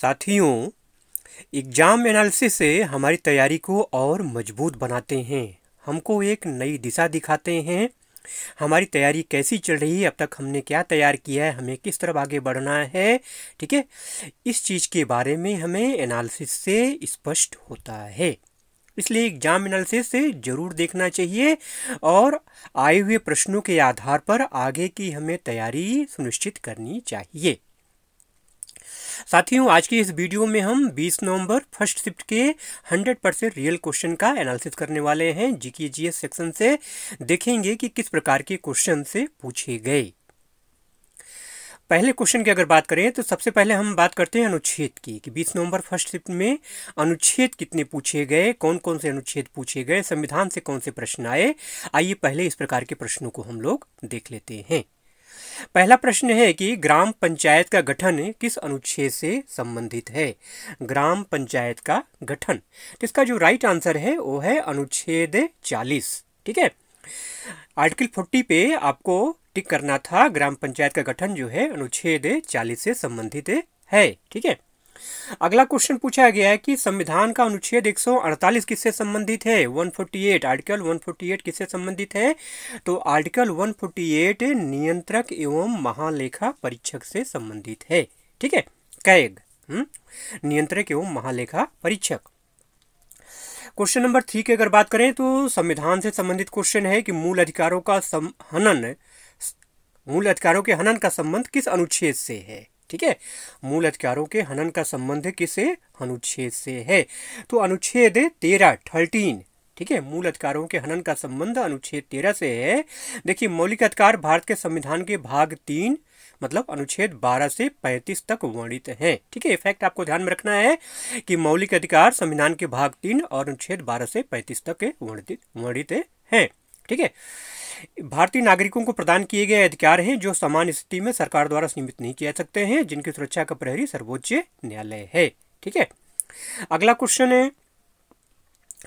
साथियों exam analysis से हमारी तैयारी को और मजबूत बनाते हैं हमको एक नई दिशा दिखाते हैं हमारी तैयारी कैसी चल रही है अब तक हमने क्या तैयार किया है हमें किस तरफ आगे बढ़ना है ठीक है इस चीज़ के बारे में हमें एनालिसिस से स्पष्ट होता है इसलिए एग्जाम एनालिसिस से ज़रूर देखना चाहिए और आए हुए प्रश्नों के आधार पर आगे की हमें तैयारी सुनिश्चित करनी चाहिए साथियों आज की इस वीडियो में हम 20 नवंबर फर्स्ट शिफ्ट के 100 परसेंट रियल क्वेश्चन का एनालिसिस करने वाले हैं जीके जीएस सेक्शन से देखेंगे कि किस प्रकार के क्वेश्चन से पूछे गए पहले क्वेश्चन की अगर बात करें तो सबसे पहले हम बात करते हैं अनुच्छेद की कि 20 नवंबर फर्स्ट शिफ्ट में अनुच्छेद कितने पूछे गए कौन कौन से अनुच्छेद पूछे गए संविधान से कौन से प्रश्न आए आइए पहले इस प्रकार के प्रश्नों को हम लोग देख लेते हैं पहला प्रश्न है कि ग्राम पंचायत का गठन किस अनुच्छेद से संबंधित है ग्राम पंचायत का गठन तो इसका जो राइट आंसर है वो है अनुच्छेद चालीस ठीक है आर्टिकल फोर्टी पे आपको टिक करना था ग्राम पंचायत का गठन जो है अनुच्छेद चालीस से संबंधित है ठीक है अगला क्वेश्चन पूछा गया है कि संविधान का अनुच्छेद 148 किससे संबंधित है 148 आर्टिकल 148 किससे संबंधित है तो आर्टिकल 148 नियंत्रक एवं महालेखा परीक्षक से संबंधित है ठीक है कैग हम्म? नियंत्रक एवं महालेखा परीक्षक क्वेश्चन नंबर थ्री की अगर बात करें तो संविधान से संबंधित क्वेश्चन है कि मूल अधिकारों का हनन मूल अधिकारों के हनन का संबंध किस अनुच्छेद से है ठीक है मूल अधिकारों के हनन का संबंध किसे अनुच्छेद से है तो अनुच्छेद तेरह थर्टीन ठीक है मूल अधिकारों के हनन का संबंध अनुच्छेद तेरह से है देखिए मौलिक अधिकार भारत के संविधान के भाग तीन मतलब अनुच्छेद 12 से 35 तक वर्णित है ठीक है इफेक्ट आपको ध्यान में रखना है कि मौलिक अधिकार संविधान के भाग तीन और अनुच्छेद 12 से 35 तक वर्णित वर्णित है ठीक है भारतीय नागरिकों को प्रदान किए गए अधिकार हैं जो सामान्य स्थिति में सरकार द्वारा सीमित नहीं किया सकते हैं जिनकी सुरक्षा का प्रहरी सर्वोच्च न्यायालय है ठीक है अगला क्वेश्चन है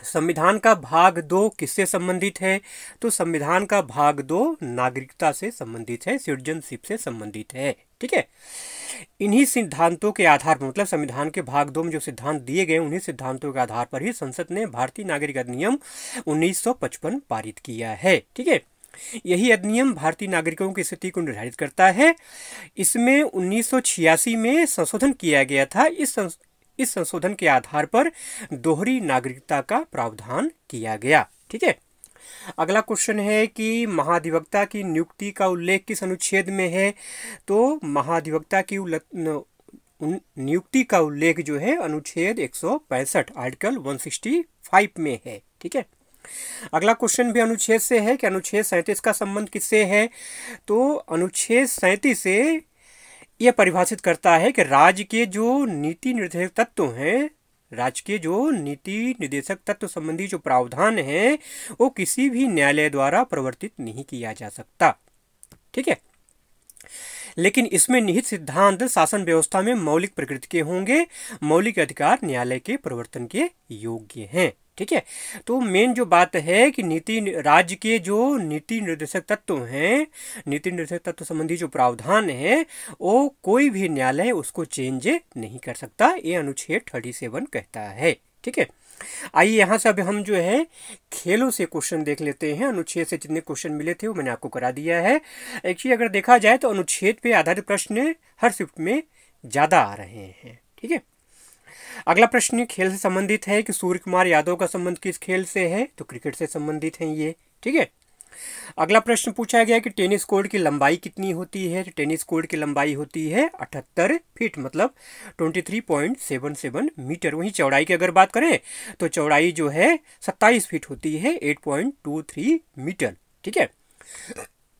संविधान का भाग दो किससे संबंधित है तो संविधान का भाग दो नागरिकता से संबंधित है सिटीजनशिप से संबंधित है ठीक है इन्हीं सिद्धांतों के आधार पर मतलब संविधान के भाग दो में जो सिद्धांत दिए गए उन्हीं सिद्धांतों के आधार पर ही संसद ने भारतीय नागरिक अधिनियम 1955 पारित किया है ठीक है यही अधिनियम भारतीय नागरिकों की स्थिति को निर्धारित करता है इसमें उन्नीस में संशोधन किया गया था इस इस संशोधन के आधार पर दोहरी नागरिकता का प्रावधान किया गया ठीक है अगला क्वेश्चन है कि महाधिवक्ता की नियुक्ति का उल्लेख किस अनुच्छेद में है तो महाधिवक्ता की नियुक्ति का उल्लेख जो है अनुच्छेद 165 आर्टिकल 165 में है ठीक है अगला क्वेश्चन भी अनुच्छेद से है कि अनुच्छेद सैंतीस का संबंध किससे है तो अनुच्छेद सैंतीस से यह परिभाषित करता है कि राज्य के जो नीति निर्देशक तत्व हैं राज्य के जो नीति निर्देशक तत्व संबंधी जो प्रावधान हैं वो किसी भी न्यायालय द्वारा प्रवर्तित नहीं किया जा सकता ठीक है लेकिन इसमें निहित सिद्धांत शासन व्यवस्था में मौलिक प्रकृति के होंगे मौलिक अधिकार न्यायालय के प्रवर्तन के योग्य हैं ठीक है तो मेन जो बात है कि नीति राज्य के जो नीति निर्देशक तत्व हैं नीति निर्देशक तत्व संबंधी जो प्रावधान है वो कोई भी न्यायालय उसको चेंज नहीं कर सकता ये अनुच्छेद थर्टी सेवन कहता है ठीक है आइए यहाँ से अब हम जो है खेलों से क्वेश्चन देख लेते हैं अनुच्छेद से जितने क्वेश्चन मिले थे वो मैंने आपको करा दिया है एक्चुअली अगर देखा जाए तो अनुच्छेद पे आधारित प्रश्न हर शिफ्ट में ज़्यादा आ रहे हैं ठीक है अगला प्रश्न खेल से संबंधित है कि सूर्य कुमार यादव का संबंध किस खेल से है तो क्रिकेट से संबंधित है ये ठीक है अगला प्रश्न पूछा गया कि टेनिस कोर्ट की लंबाई कितनी होती है तो टेनिस कोर्ट की लंबाई होती है अठहत्तर फीट मतलब 23.77 मीटर वहीं चौड़ाई की अगर बात करें तो चौड़ाई जो है 27 फीट होती है 8.23 मीटर ठीक है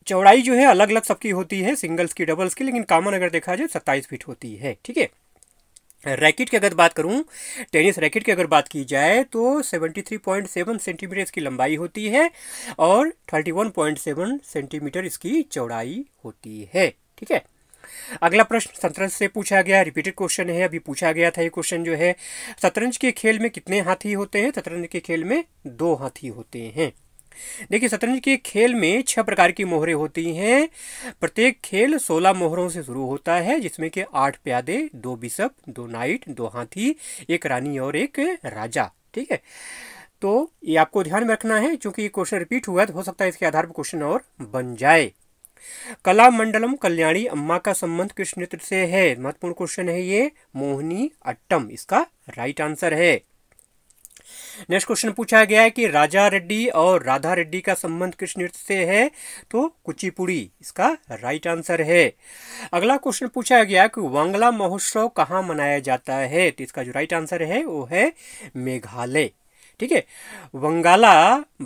चौड़ाई जो है अलग अलग सबकी होती है सिंगल्स की डबल्स की लेकिन कॉमन अगर देखा जाए 27 तो फीट होती है ठीक है रैकेट की अगर बात करूं टेनिस रैकेट की अगर बात की जाए तो 73.7 सेंटीमीटर इसकी लंबाई होती है और 31.7 सेंटीमीटर इसकी चौड़ाई होती है ठीक है अगला प्रश्न शतरंज से पूछा गया रिपीटेड क्वेश्चन है अभी पूछा गया था ये क्वेश्चन जो है शतरंज के खेल में कितने हाथी होते हैं शतरंज के खेल में दो हाथी होते हैं देखिए शतरंज के खेल में छह प्रकार की मोहरें होती हैं प्रत्येक खेल सोलह मोहरों से शुरू होता है जिसमें कि आठ प्यादे दो बिशप दो नाइट दो हाथी एक रानी और एक राजा ठीक है तो ये आपको ध्यान में रखना है क्योंकि ये क्वेश्चन रिपीट हुआ तो हो सकता है इसके आधार पर क्वेश्चन और बन जाए कला मंडलम कल्याणी अम्मा का संबंध किस नृत्य से है महत्वपूर्ण क्वेश्चन है ये मोहनी अट्टम इसका राइट आंसर है नेक्स्ट क्वेश्चन पूछा गया है कि राजा रेड्डी और राधा रेड्डी का संबंध किस नृत्य से है तो कुचिपुड़ी इसका राइट आंसर है अगला क्वेश्चन पूछा गया कि वांगला महोत्सव कहाँ मनाया जाता है तो इसका जो राइट आंसर है वो है मेघालय ठीक है वंगाला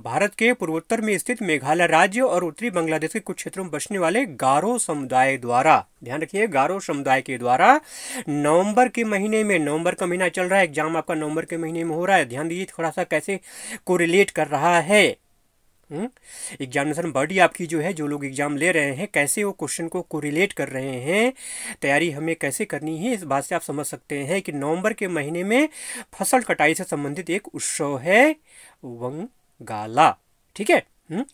भारत के पूर्वोत्तर में स्थित मेघालय राज्य और उत्तरी बांग्लादेश के कुछ क्षेत्रों में बसने वाले गारो समुदाय द्वारा ध्यान रखिए गारो समुदाय के द्वारा नवंबर के महीने में नवंबर का महीना चल रहा है एग्जाम आपका नवंबर के महीने में हो रहा है ध्यान दीजिए थोड़ा सा कैसे कोरिलेट कर रहा है एग्जामिनेशन हम्म? बॉडी आपकी जो है जो लोग एग्ज़ाम ले रहे हैं कैसे वो क्वेश्चन को कोरिलेट कर रहे हैं तैयारी हमें कैसे करनी है इस बात से आप समझ सकते हैं कि नवंबर के महीने में फसल कटाई से संबंधित एक उत्सव है वंगाला ठीक है हम्म?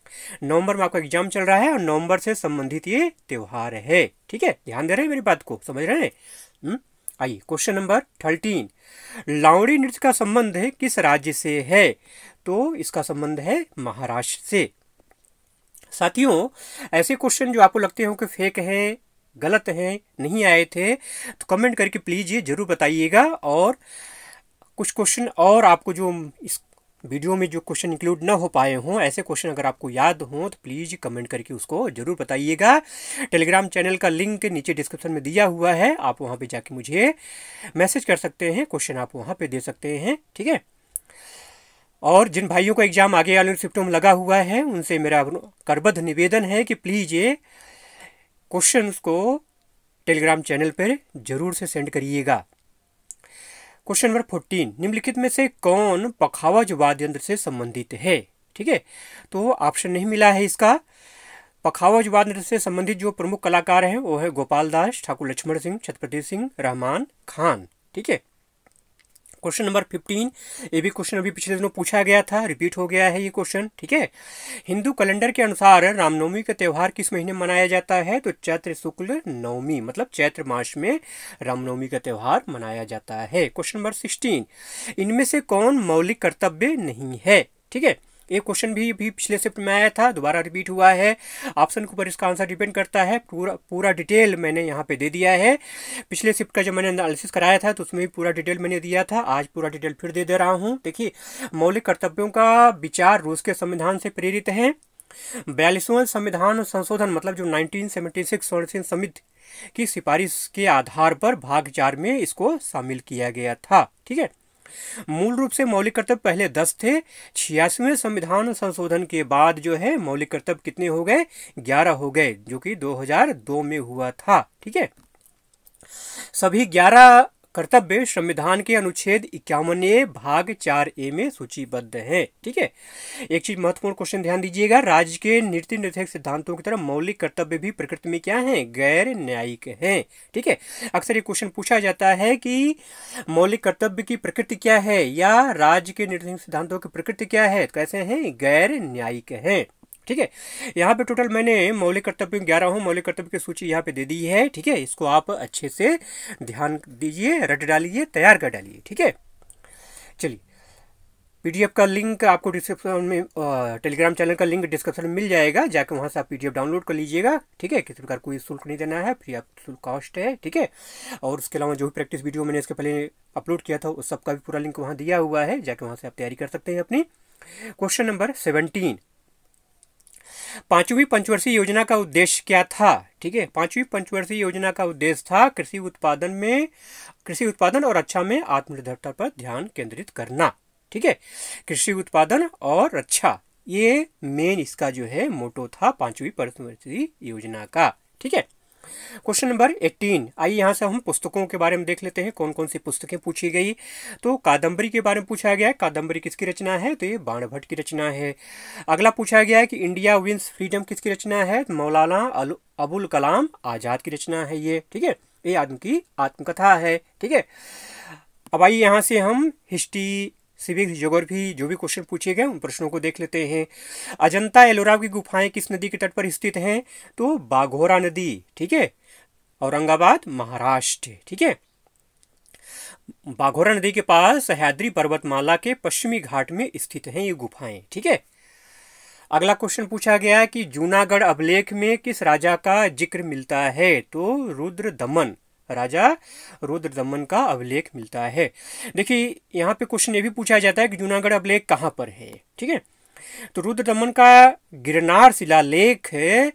नवंबर में आपका एग्जाम चल रहा है और नवंबर से संबंधित ये त्यौहार है ठीक है ध्यान दे रहे हैं मेरी बात को समझ रहे हैं हम्म? आइए क्वेश्चन नंबर थर्टीन लावड़ी नृत्य का संबंध किस राज्य से है तो इसका संबंध है महाराष्ट्र से साथियों ऐसे क्वेश्चन जो आपको लगते हो कि फेक है गलत है नहीं आए थे तो कमेंट करके प्लीज़ ये ज़रूर बताइएगा और कुछ क्वेश्चन और आपको जो इस वीडियो में जो क्वेश्चन इंक्लूड ना हो पाए हों ऐसे क्वेश्चन अगर आपको याद हों तो प्लीज़ कमेंट करके उसको ज़रूर बताइएगा टेलीग्राम चैनल का लिंक नीचे डिस्क्रिप्शन में दिया हुआ है आप वहाँ पे जाके मुझे मैसेज कर सकते हैं क्वेश्चन आप वहाँ पे दे सकते हैं ठीक है और जिन भाइयों को एग्ज़ाम आगे वाले शिफ्टों में लगा हुआ है उनसे मेरा करबद्ध निवेदन है कि प्लीज़ ये क्वेश्चन को टेलीग्राम चैनल पर ज़रूर से सेंड करिएगा क्वेश्चन नंबर फोर्टीन निम्नलिखित में से कौन पखावज वाद्य यंत्र से संबंधित है ठीक है तो ऑप्शन नहीं मिला है इसका पखावज वाद्य से संबंधित जो प्रमुख कलाकार हैं वो है गोपाल दास ठाकुर लक्ष्मण सिंह छत्रपति सिंह रहमान खान ठीक है क्वेश्चन नंबर फिफ्टीन ये भी क्वेश्चन अभी पिछले दिनों पूछा गया था रिपीट हो गया है ये क्वेश्चन ठीक है हिंदू कैलेंडर के अनुसार रामनवमी का त्यौहार किस महीने मनाया जाता है तो चैत्र शुक्ल नवमी मतलब चैत्र मास में रामनवमी का त्यौहार मनाया जाता है क्वेश्चन नंबर सिक्सटीन इनमें से कौन मौलिक कर्तव्य नहीं है ठीक है एक क्वेश्चन भी भी पिछले शिफ्ट में आया था दोबारा रिपीट हुआ है ऑप्शन के ऊपर इसका आंसर डिपेंड करता है पूरा पूरा डिटेल मैंने यहाँ पे दे दिया है पिछले शिफ्ट का जब मैंने एनालिसिस कराया था तो उसमें भी पूरा डिटेल मैंने दिया था आज पूरा डिटेल फिर दे दे रहा हूँ देखिए मौलिक कर्तव्यों का विचार रूस के संविधान से प्रेरित है बयालीसवें संविधान संशोधन मतलब जो नाइनटीन संरक्षण समिति की सिफारिश के आधार पर भाग चार में इसको शामिल किया गया था ठीक है मूल रूप से मौलिक कर्तव्य पहले दस थे छियासवें संविधान संशोधन के बाद जो है मौलिक कर्तव्य कितने हो गए ग्यारह हो गए जो कि 2002 में हुआ था ठीक है सभी ग्यारह कर्तव्य संविधान के अनुच्छेद इक्यावन ए भाग चार ए में सूचीबद्ध हैं ठीक है एक चीज महत्वपूर्ण क्वेश्चन ध्यान दीजिएगा राज्य के नीति निर्धारक सिद्धांतों की तरह मौलिक कर्तव्य भी प्रकृति में क्या है गैर न्यायिक हैं ठीक है अक्सर ये क्वेश्चन पूछा जाता है कि मौलिक कर्तव्य की प्रकृति क्या है या राज्य के निर्धारित सिद्धांतों की प्रकृति क्या है कैसे तो हैं गैर न्यायिक हैं ठीक है यहाँ पे टोटल मैंने मौलिक कर्तव्य ग्यारह हूँ मौलिक कर्तव्य की सूची यहाँ पे दे दी है ठीक है इसको आप अच्छे से ध्यान दीजिए रट डालिए तैयार कर डालिए ठीक है चलिए पीडीएफ का लिंक आपको डिस्क्रिप्शन में टेलीग्राम चैनल का लिंक डिस्क्रिप्शन में मिल जाएगा जाकर वहाँ से आप पीडीएफ डाउनलोड कर लीजिएगा ठीक है किसी प्रकार कोई शुल्क नहीं देना है फ्री आप शुल्क कॉस्ट है ठीक है और उसके अलावा जो भी प्रैक्टिस वीडियो मैंने इसके पहले अपलोड किया था उस सबका भी पूरा लिंक वहाँ दिया हुआ है जाकर वहाँ से आप तैयारी कर सकते हैं अपनी क्वेश्चन नंबर सेवनटीन पांचवी पंचवर्षीय योजना का उद्देश्य क्या था ठीक है पांचवी पंचवर्षीय योजना का उद्देश्य था कृषि उत्पादन में कृषि उत्पादन और रक्षा में आत्मनिर्भरता पर ध्यान केंद्रित करना ठीक है कृषि उत्पादन और रक्षा ये मेन इसका जो है मोटो था पांचवी पंचवर्षीय योजना का ठीक है क्वेश्चन नंबर एट्टीन आइए यहाँ से हम पुस्तकों के बारे में देख लेते हैं कौन कौन सी पुस्तकें पूछी गई तो कादंबरी के बारे में पूछा गया है कादंबरी किसकी रचना है तो ये बाणभट्ट की रचना है अगला पूछा गया है कि इंडिया विंस फ्रीडम किसकी रचना है तो मौलाना अबुल कलाम आज़ाद की रचना है ये ठीक है ये आदमी की आत्मकथा है ठीक है अब आइए यहाँ से हम हिस्ट्री सिविक्स ज्योग्राफी जो भी क्वेश्चन पूछे गए उन प्रश्नों को देख लेते हैं अजंता एलोरा की गुफाएं किस नदी के तट पर स्थित हैं तो बाघोरा नदी ठीक है औरंगाबाद महाराष्ट्र ठीक है बाघोरा नदी के पास सहयाद्री पर्वतमाला के पश्चिमी घाट में स्थित हैं ये गुफाएं ठीक है अगला क्वेश्चन पूछा गया कि जूनागढ़ अभिलेख में किस राजा का जिक्र मिलता है तो रुद्र दमन राजा रुद्र दमन का अभिलेख मिलता है देखिए यहाँ पे क्वेश्चन ये भी पूछा जाता है कि जूनागढ़ अभिलेख कहाँ पर है ठीक है तो रुद्र दमन का गिरनार शिलालेख है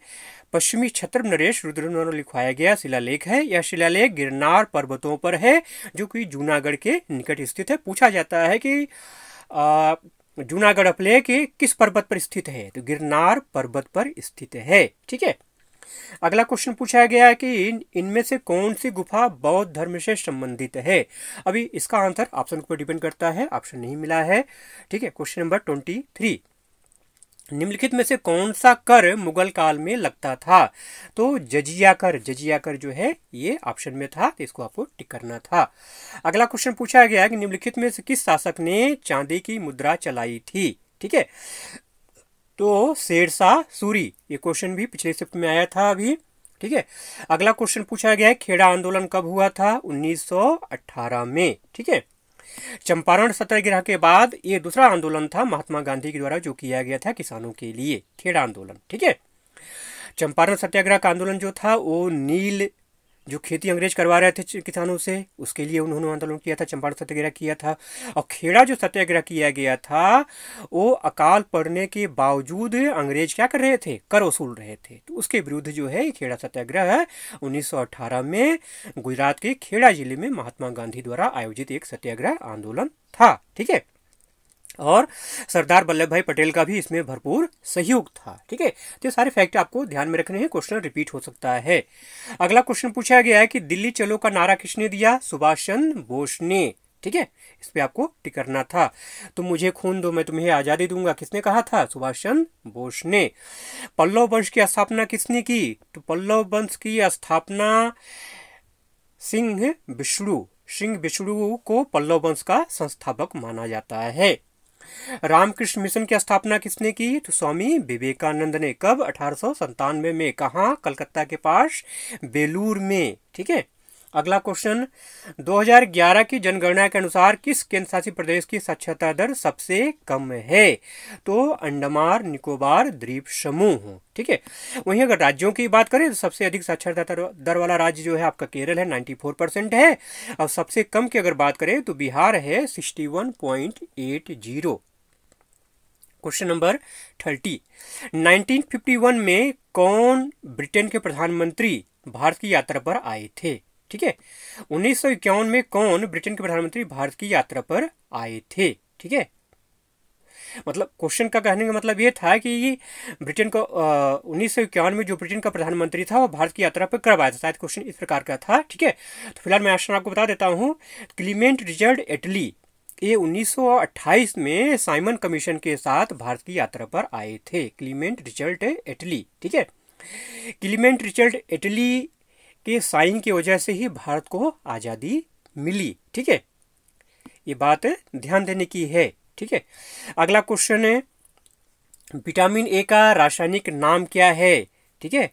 पश्चिमी छत्र नरेश रुद्र द्वारा लिखवाया गया शिलालेख है यह शिलालेख गिरनार पर्वतों पर है जो कि जूनागढ़ के निकट स्थित है पूछा जाता है कि जूनागढ़ अभिलेख किस पर्वत पर स्थित है तो गिरनार पर्वत पर स्थित है ठीक है अगला क्वेश्चन पूछा गया है कि इनमें से कौन सी गुफा बौद्ध धर्म से संबंधित है अभी इसका आंसर ऑप्शन पर डिपेंड करता है ऑप्शन नहीं मिला है ठीक है क्वेश्चन नंबर ट्वेंटी थ्री निम्नलिखित में से कौन सा कर मुगल काल में लगता था तो जजिया कर जजिया कर जो है ये ऑप्शन में था तो इसको आपको टिक करना था अगला क्वेश्चन पूछा गया कि निम्नलिखित में से किस शासक ने चांदी की मुद्रा चलाई थी ठीक है तो शेरशाह सूरी ये क्वेश्चन भी पिछले शिफ्ट में आया था अभी ठीक है अगला क्वेश्चन पूछा गया है खेड़ा आंदोलन कब हुआ था 1918 में ठीक है चंपारण सत्याग्रह के बाद ये दूसरा आंदोलन था महात्मा गांधी के द्वारा जो किया गया था किसानों के लिए खेड़ा आंदोलन ठीक है चंपारण सत्याग्रह का आंदोलन जो था वो नील जो खेती अंग्रेज करवा रहे थे किसानों से उसके लिए उन्होंने आंदोलन किया था चंपारण सत्याग्रह किया था और खेड़ा जो सत्याग्रह किया गया था वो अकाल पड़ने के बावजूद अंग्रेज क्या कर रहे थे कर वसूल रहे थे तो उसके विरुद्ध जो है खेड़ा सत्याग्रह उन्नीस में गुजरात के खेड़ा जिले में महात्मा गांधी द्वारा आयोजित एक सत्याग्रह आंदोलन था ठीक है और सरदार वल्लभ भाई पटेल का भी इसमें भरपूर सहयोग था ठीक है तो ये सारे फैक्ट आपको ध्यान में रखने हैं क्वेश्चन रिपीट हो सकता है अगला क्वेश्चन पूछा गया है कि दिल्ली चलो का नारा किसने दिया सुभाष चंद्र बोस ने ठीक है इस पर आपको टिक करना था तो मुझे खून दो मैं तुम्हें आज़ादी दूंगा किसने कहा था सुभाष चंद्र बोस ने पल्लव वंश की स्थापना किसने की तो पल्लव वंश की स्थापना सिंह विष्णु सिंह विष्णु को पल्लव वंश का संस्थापक माना जाता है रामकृष्ण मिशन की स्थापना किसने की तो स्वामी विवेकानंद ने कब अठारह में, में कहा कलकत्ता के पास बेलूर में ठीक है अगला क्वेश्चन 2011 की जनगणना के अनुसार किस केंद्र शासित प्रदेश की साक्षरता दर सबसे कम है तो अंडमान निकोबार द्वीप समूह ठीक है वहीं अगर राज्यों की बात करें तो सबसे अधिक साक्षरता दर वाला राज्य जो है आपका केरल है 94 परसेंट है और सबसे कम की अगर बात करें तो बिहार है 61.80 क्वेश्चन नंबर थर्टी 1951 में कौन ब्रिटेन के प्रधानमंत्री भारत की यात्रा पर आए थे ठीक है उन्नीस में कौन ब्रिटेन के प्रधानमंत्री भारत की यात्रा पर आए थे ठीक है मतलब क्वेश्चन का कहने का मतलब यह था कि ब्रिटेन को उन्नीस सौ में जो ब्रिटेन का प्रधानमंत्री था वो भारत की यात्रा पर करवाया था शायद क्वेश्चन इस प्रकार का था ठीक है तो फिलहाल मैं आश्रम आपको बता देता हूं क्लीमेंट रिचर्ड एटली ये 1928 में साइमन कमीशन के साथ भारत की यात्रा पर आए थे क्लीमेंट रिचर्ड एटली ठीक है क्लीमेंट रिचर्ड एटली के साइन की वजह से ही भारत को आज़ादी मिली ठीक है ये बात ध्यान देने की है ठीक है अगला क्वेश्चन है विटामिन ए का रासायनिक नाम क्या है ठीक है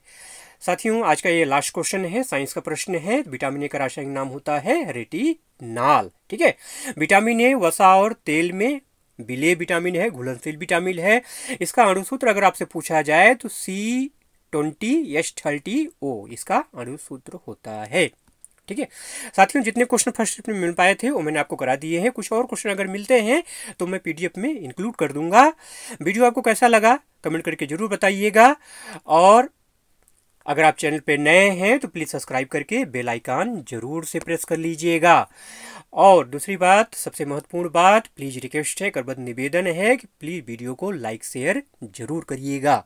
साथियों आज का ये लास्ट क्वेश्चन है साइंस का प्रश्न है विटामिन ए का रासायनिक नाम होता है रेटी नाल ठीक है विटामिन ए वसा और तेल में विलेय विटामिन है घुलनशील विटामिन है इसका अणुसूत्र अगर आपसे पूछा जाए तो C twenty H thirty O इसका अणुसूत्र होता है ठीक है साथियों जितने क्वेश्चन फर्स्ट में मिल पाए थे वो मैंने आपको करा दिए हैं कुछ और क्वेश्चन अगर मिलते हैं तो मैं पीडीएफ में इंक्लूड कर दूंगा वीडियो आपको कैसा लगा कमेंट करके जरूर बताइएगा और अगर आप चैनल पे नए हैं तो प्लीज़ सब्सक्राइब करके बेल आइकन जरूर से प्रेस कर लीजिएगा और दूसरी बात सबसे महत्वपूर्ण बात प्लीज़ रिक्वेस्ट है करबद्ध निवेदन है कि प्लीज़ वीडियो को लाइक शेयर जरूर करिएगा